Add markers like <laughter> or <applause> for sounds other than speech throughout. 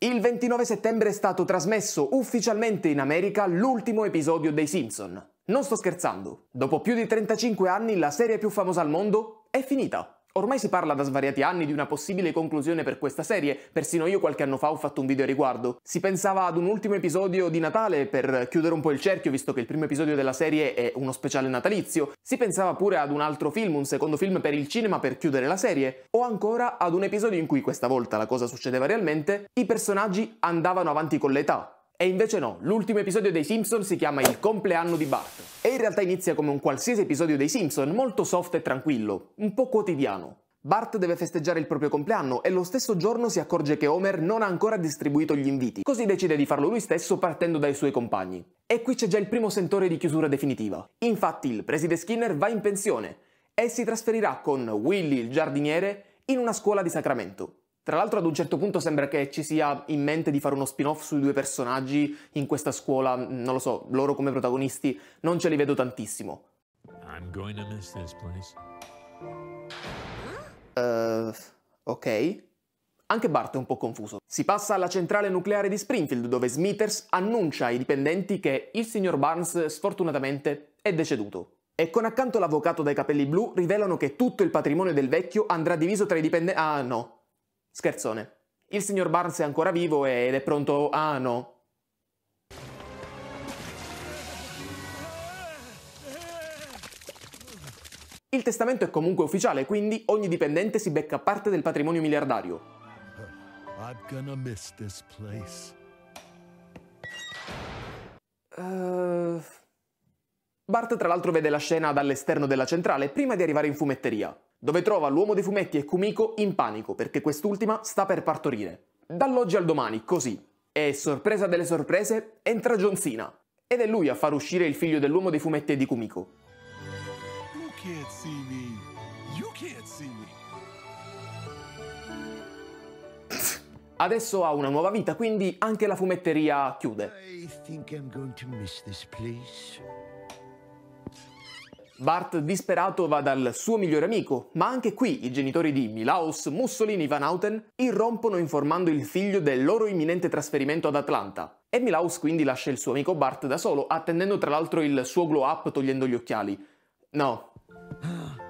Il 29 settembre è stato trasmesso ufficialmente in America l'ultimo episodio dei Simpson. Non sto scherzando, dopo più di 35 anni la serie più famosa al mondo è finita. Ormai si parla da svariati anni di una possibile conclusione per questa serie, persino io qualche anno fa ho fatto un video a riguardo. Si pensava ad un ultimo episodio di Natale per chiudere un po' il cerchio, visto che il primo episodio della serie è uno speciale natalizio. Si pensava pure ad un altro film, un secondo film per il cinema per chiudere la serie, o ancora ad un episodio in cui questa volta la cosa succedeva realmente, i personaggi andavano avanti con l'età, e invece no, l'ultimo episodio dei Simpson si chiama Il compleanno di Bart. E in realtà inizia come un qualsiasi episodio dei Simpson, molto soft e tranquillo, un po' quotidiano. Bart deve festeggiare il proprio compleanno e lo stesso giorno si accorge che Homer non ha ancora distribuito gli inviti, così decide di farlo lui stesso partendo dai suoi compagni. E qui c'è già il primo sentore di chiusura definitiva. Infatti il preside Skinner va in pensione e si trasferirà con Willy il giardiniere in una scuola di Sacramento. Tra l'altro ad un certo punto sembra che ci sia in mente di fare uno spin-off sui due personaggi in questa scuola, non lo so, loro come protagonisti non ce li vedo tantissimo. I'm going to miss this place. Uh, ok. Anche Bart è un po' confuso. Si passa alla centrale nucleare di Springfield, dove Smithers annuncia ai dipendenti che il signor Barnes sfortunatamente è deceduto. E con accanto l'avvocato dai capelli blu rivelano che tutto il patrimonio del vecchio andrà diviso tra i dipendenti... Ah, no. Scherzone. Il signor Barnes è ancora vivo ed è pronto... Ah no. Il testamento è comunque ufficiale, quindi ogni dipendente si becca parte del patrimonio miliardario. Uh... Bart tra l'altro vede la scena dall'esterno della centrale prima di arrivare in fumetteria dove trova l'uomo dei fumetti e Kumiko in panico perché quest'ultima sta per partorire. Dall'oggi al domani, così, e sorpresa delle sorprese, entra John Cena. Ed è lui a far uscire il figlio dell'uomo dei fumetti e di Kumiko. You can't see me. You can't see me. Adesso ha una nuova vita, quindi anche la fumetteria chiude. I think I'm going to miss this place. Bart disperato va dal suo migliore amico, ma anche qui i genitori di Milaus, Mussolini, e Van Houten irrompono informando il figlio del loro imminente trasferimento ad Atlanta. E Milaus quindi lascia il suo amico Bart da solo, attendendo tra l'altro il suo glow up togliendo gli occhiali. No.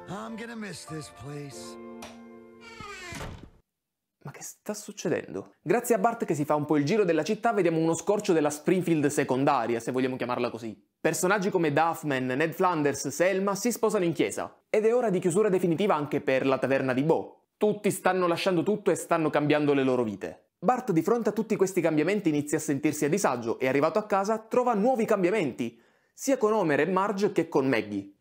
Ah, I'm gonna miss this place. Ma che sta succedendo? Grazie a Bart che si fa un po' il giro della città vediamo uno scorcio della Springfield secondaria, se vogliamo chiamarla così. Personaggi come Duffman, Ned Flanders, Selma si sposano in chiesa. Ed è ora di chiusura definitiva anche per la taverna di Bo. Tutti stanno lasciando tutto e stanno cambiando le loro vite. Bart di fronte a tutti questi cambiamenti inizia a sentirsi a disagio e arrivato a casa trova nuovi cambiamenti, sia con Homer e Marge che con Maggie.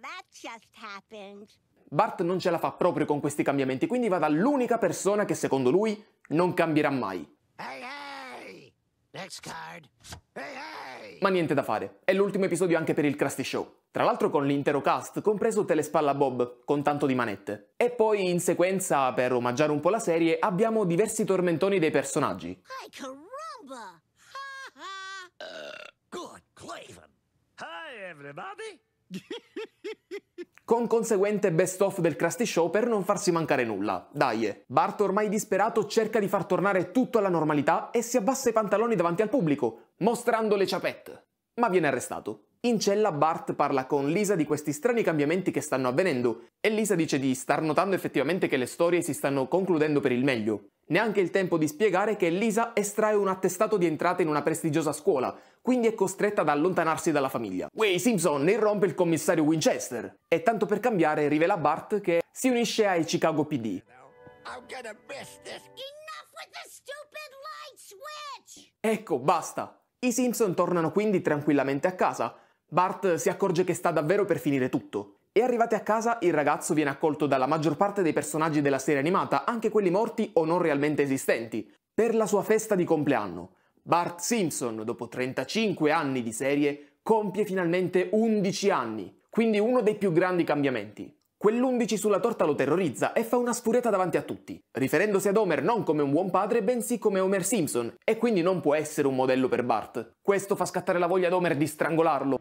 that just happened. Bart non ce la fa proprio con questi cambiamenti, quindi va dall'unica persona che secondo lui non cambierà mai. Hey, hey! Next card. Hey, hey! Ma niente da fare, è l'ultimo episodio anche per il Krusty Show. Tra l'altro con l'intero cast, compreso Telespalla Bob, con tanto di manette. E poi in sequenza, per omaggiare un po' la serie, abbiamo diversi tormentoni dei personaggi. Hi, caramba! Ha, ha. Uh, good Clavin! Hi, everybody! <laughs> con conseguente best off del Krusty Show per non farsi mancare nulla. Dai. Bart ormai disperato cerca di far tornare tutto alla normalità e si abbassa i pantaloni davanti al pubblico, mostrando le ciapette. Ma viene arrestato. In cella Bart parla con Lisa di questi strani cambiamenti che stanno avvenendo e Lisa dice di star notando effettivamente che le storie si stanno concludendo per il meglio. Neanche il tempo di spiegare che Lisa estrae un attestato di entrata in una prestigiosa scuola quindi è costretta ad allontanarsi dalla famiglia. Way Simpson irrompe il commissario Winchester e tanto per cambiare rivela a Bart che si unisce ai Chicago PD. Ecco, basta. I Simpson tornano quindi tranquillamente a casa. Bart si accorge che sta davvero per finire tutto. E arrivati a casa, il ragazzo viene accolto dalla maggior parte dei personaggi della serie animata, anche quelli morti o non realmente esistenti, per la sua festa di compleanno. Bart Simpson, dopo 35 anni di serie, compie finalmente 11 anni, quindi uno dei più grandi cambiamenti. Quell'11 sulla torta lo terrorizza e fa una sfuriata davanti a tutti, riferendosi ad Homer non come un buon padre, bensì come Homer Simpson, e quindi non può essere un modello per Bart. Questo fa scattare la voglia ad Homer di strangolarlo.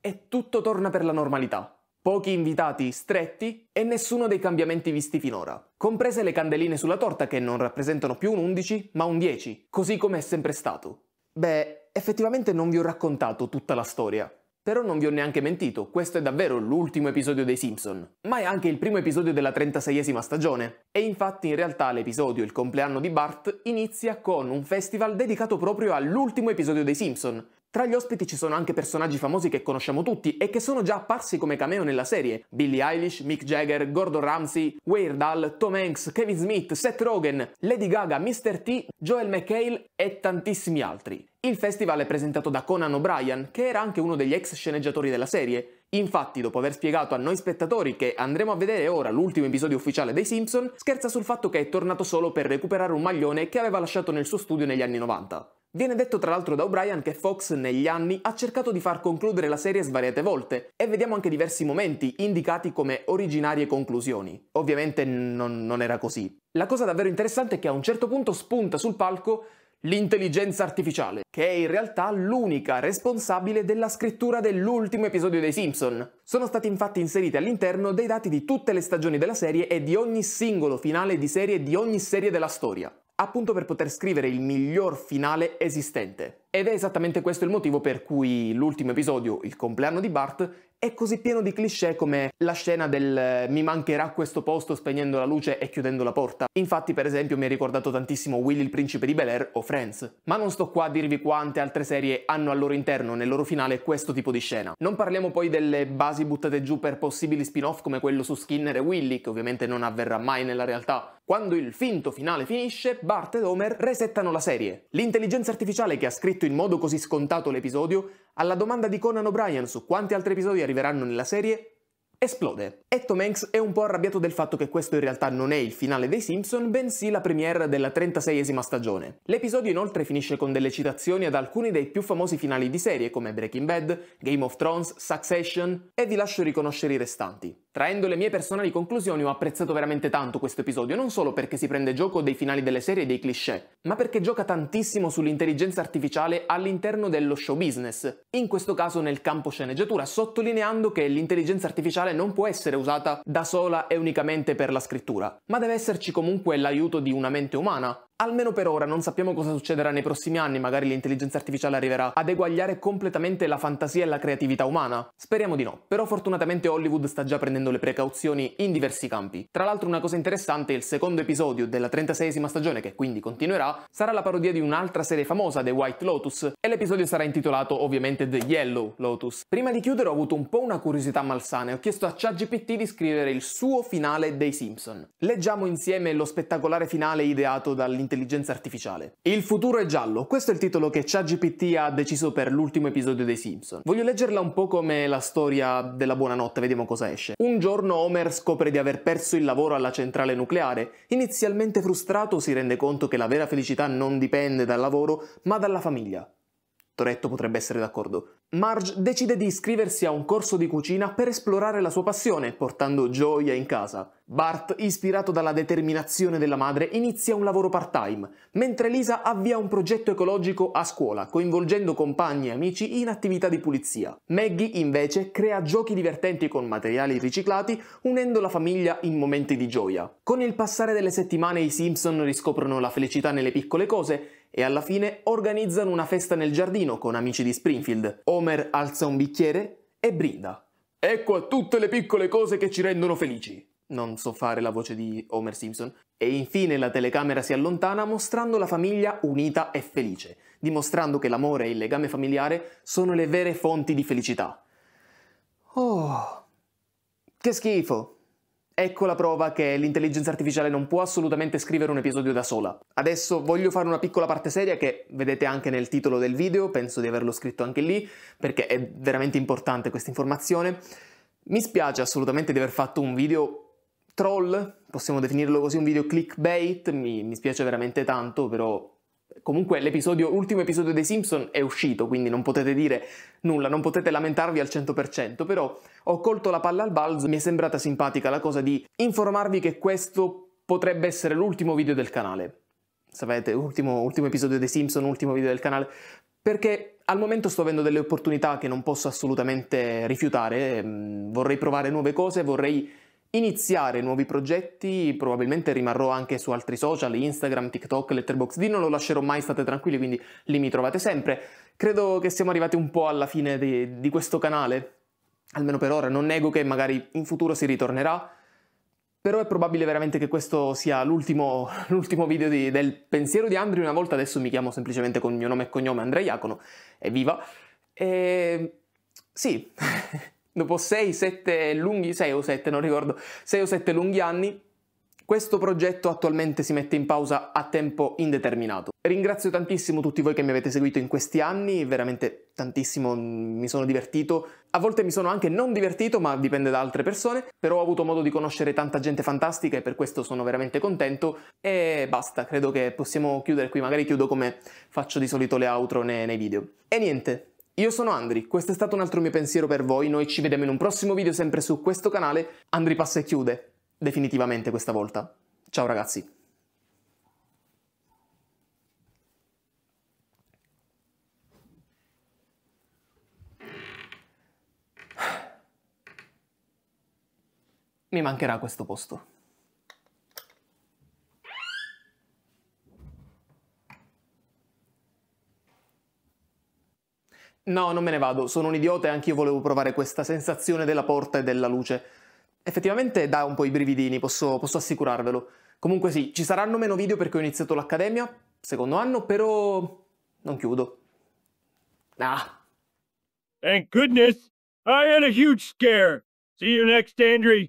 E tutto torna per la normalità pochi invitati stretti e nessuno dei cambiamenti visti finora, comprese le candeline sulla torta che non rappresentano più un 11 ma un 10, così come è sempre stato. Beh, effettivamente non vi ho raccontato tutta la storia. Però non vi ho neanche mentito, questo è davvero l'ultimo episodio dei Simpson, ma è anche il primo episodio della 36esima stagione. E infatti in realtà l'episodio Il compleanno di Bart inizia con un festival dedicato proprio all'ultimo episodio dei Simpson, tra gli ospiti ci sono anche personaggi famosi che conosciamo tutti e che sono già apparsi come cameo nella serie. Billie Eilish, Mick Jagger, Gordon Ramsay, Weird Al, Tom Hanks, Kevin Smith, Seth Rogen, Lady Gaga, Mr. T, Joel McHale e tantissimi altri. Il festival è presentato da Conan O'Brien, che era anche uno degli ex sceneggiatori della serie. Infatti, dopo aver spiegato a noi spettatori che andremo a vedere ora l'ultimo episodio ufficiale dei Simpson, scherza sul fatto che è tornato solo per recuperare un maglione che aveva lasciato nel suo studio negli anni 90. Viene detto tra l'altro da O'Brien che Fox negli anni ha cercato di far concludere la serie svariate volte e vediamo anche diversi momenti indicati come originarie conclusioni. Ovviamente non, non era così. La cosa davvero interessante è che a un certo punto spunta sul palco l'intelligenza artificiale, che è in realtà l'unica responsabile della scrittura dell'ultimo episodio dei Simpson. Sono stati infatti inseriti all'interno dei dati di tutte le stagioni della serie e di ogni singolo finale di serie di ogni serie della storia appunto per poter scrivere il miglior finale esistente. Ed è esattamente questo il motivo per cui l'ultimo episodio, il compleanno di Bart, è così pieno di cliché come la scena del eh, mi mancherà questo posto spegnendo la luce e chiudendo la porta. Infatti, per esempio, mi ha ricordato tantissimo Willy il principe di Bel Air o Friends. Ma non sto qua a dirvi quante altre serie hanno al loro interno, nel loro finale, questo tipo di scena. Non parliamo poi delle basi buttate giù per possibili spin-off come quello su Skinner e Willy, che ovviamente non avverrà mai nella realtà. Quando il finto finale finisce, Bart ed Homer resettano la serie. L'intelligenza artificiale che ha scritto in modo così scontato l'episodio alla domanda di Conan O'Brien su quanti altri episodi arriveranno nella serie, esplode. E Tom Hanks è un po' arrabbiato del fatto che questo in realtà non è il finale dei Simpson, bensì la premiere della 36esima stagione. L'episodio inoltre finisce con delle citazioni ad alcuni dei più famosi finali di serie come Breaking Bad, Game of Thrones, Succession e vi lascio riconoscere i restanti. Traendo le mie personali conclusioni ho apprezzato veramente tanto questo episodio, non solo perché si prende gioco dei finali delle serie e dei cliché, ma perché gioca tantissimo sull'intelligenza artificiale all'interno dello show business, in questo caso nel campo sceneggiatura, sottolineando che l'intelligenza artificiale non può essere usata da sola e unicamente per la scrittura, ma deve esserci comunque l'aiuto di una mente umana, Almeno per ora non sappiamo cosa succederà nei prossimi anni, magari l'intelligenza artificiale arriverà ad eguagliare completamente la fantasia e la creatività umana. Speriamo di no, però fortunatamente Hollywood sta già prendendo le precauzioni in diversi campi. Tra l'altro una cosa interessante, il secondo episodio della 36esima stagione, che quindi continuerà, sarà la parodia di un'altra serie famosa, The White Lotus, e l'episodio sarà intitolato ovviamente The Yellow Lotus. Prima di chiudere ho avuto un po' una curiosità malsana e ho chiesto a ChatGPT di scrivere il suo finale dei Simpson. Leggiamo insieme lo spettacolare finale ideato dall'interno intelligenza artificiale. Il futuro è giallo, questo è il titolo che ChatGPT ha deciso per l'ultimo episodio dei Simpson. Voglio leggerla un po' come la storia della buonanotte, vediamo cosa esce. Un giorno Homer scopre di aver perso il lavoro alla centrale nucleare, inizialmente frustrato si rende conto che la vera felicità non dipende dal lavoro ma dalla famiglia. Toretto potrebbe essere d'accordo. Marge decide di iscriversi a un corso di cucina per esplorare la sua passione, portando gioia in casa. Bart, ispirato dalla determinazione della madre, inizia un lavoro part-time, mentre Lisa avvia un progetto ecologico a scuola, coinvolgendo compagni e amici in attività di pulizia. Maggie, invece, crea giochi divertenti con materiali riciclati, unendo la famiglia in momenti di gioia. Con il passare delle settimane i Simpson riscoprono la felicità nelle piccole cose e alla fine organizzano una festa nel giardino con amici di Springfield. Homer alza un bicchiere e brinda. Ecco a tutte le piccole cose che ci rendono felici. Non so fare la voce di Homer Simpson. E infine la telecamera si allontana mostrando la famiglia unita e felice, dimostrando che l'amore e il legame familiare sono le vere fonti di felicità. Oh, che schifo! Ecco la prova che l'intelligenza artificiale non può assolutamente scrivere un episodio da sola. Adesso voglio fare una piccola parte seria che vedete anche nel titolo del video, penso di averlo scritto anche lì, perché è veramente importante questa informazione. Mi spiace assolutamente di aver fatto un video troll, possiamo definirlo così, un video clickbait, mi, mi spiace veramente tanto, però Comunque l'episodio, ultimo episodio dei Simpson è uscito, quindi non potete dire nulla, non potete lamentarvi al 100%, però ho colto la palla al balzo, mi è sembrata simpatica la cosa di informarvi che questo potrebbe essere l'ultimo video del canale. Sapete, ultimo, ultimo episodio dei Simpson, ultimo video del canale, perché al momento sto avendo delle opportunità che non posso assolutamente rifiutare, ehm, vorrei provare nuove cose, vorrei iniziare nuovi progetti, probabilmente rimarrò anche su altri social, Instagram, TikTok, Letterboxd, non lo lascerò mai, state tranquilli, quindi lì mi trovate sempre. Credo che siamo arrivati un po' alla fine di, di questo canale, almeno per ora, non nego che magari in futuro si ritornerà, però è probabile veramente che questo sia l'ultimo, <laughs> l'ultimo video di, del pensiero di Andri, una volta adesso mi chiamo semplicemente con il mio nome e cognome Andrea Iacono, evviva! E... Ehm, sì... <laughs> dopo 6-7 lunghi, 6 o 7 non ricordo, 6 o 7 lunghi anni, questo progetto attualmente si mette in pausa a tempo indeterminato. Ringrazio tantissimo tutti voi che mi avete seguito in questi anni, veramente tantissimo, mi sono divertito. A volte mi sono anche non divertito, ma dipende da altre persone, però ho avuto modo di conoscere tanta gente fantastica e per questo sono veramente contento. E basta, credo che possiamo chiudere qui, magari chiudo come faccio di solito le outro nei, nei video. E niente, io sono Andri, questo è stato un altro mio pensiero per voi, noi ci vediamo in un prossimo video sempre su questo canale, Andri passa e chiude, definitivamente questa volta. Ciao ragazzi! Mi mancherà questo posto. No, non me ne vado, sono un idiota e anche io volevo provare questa sensazione della porta e della luce. Effettivamente dà un po' i brividini, posso, posso assicurarvelo. Comunque sì, ci saranno meno video perché ho iniziato l'accademia, secondo anno, però non chiudo. Ah. Thank goodness, I had a huge scare. See you next, Andrew.